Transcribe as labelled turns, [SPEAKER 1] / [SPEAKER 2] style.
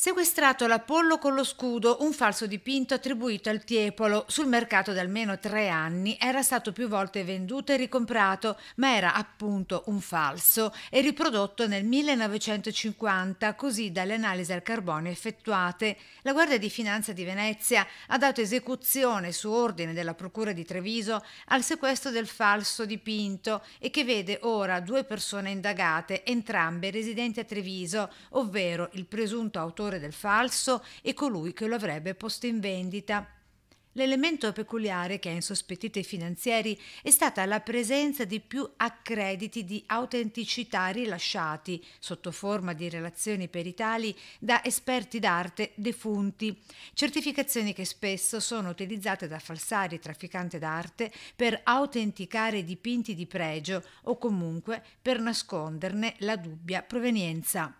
[SPEAKER 1] Sequestrato l'Apollo con lo scudo, un falso dipinto attribuito al Tiepolo, sul mercato da almeno tre anni, era stato più volte venduto e ricomprato, ma era appunto un falso e riprodotto nel 1950, così dalle analisi al carbonio effettuate. La Guardia di Finanza di Venezia ha dato esecuzione su ordine della Procura di Treviso al sequestro del falso dipinto e che vede ora due persone indagate, entrambe residenti a Treviso, ovvero il presunto autore produttore del falso e colui che lo avrebbe posto in vendita. L'elemento peculiare che ha insospettito i finanzieri è stata la presenza di più accrediti di autenticità rilasciati, sotto forma di relazioni peritali, da esperti d'arte defunti, certificazioni che spesso sono utilizzate da falsari e trafficanti d'arte per autenticare dipinti di pregio o comunque per nasconderne la dubbia provenienza.